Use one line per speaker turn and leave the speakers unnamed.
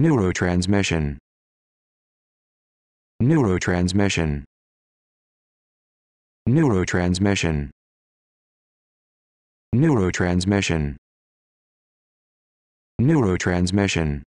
Neurotransmission. Neurotransmission. Neurotransmission. Neurotransmission. Neurotransmission.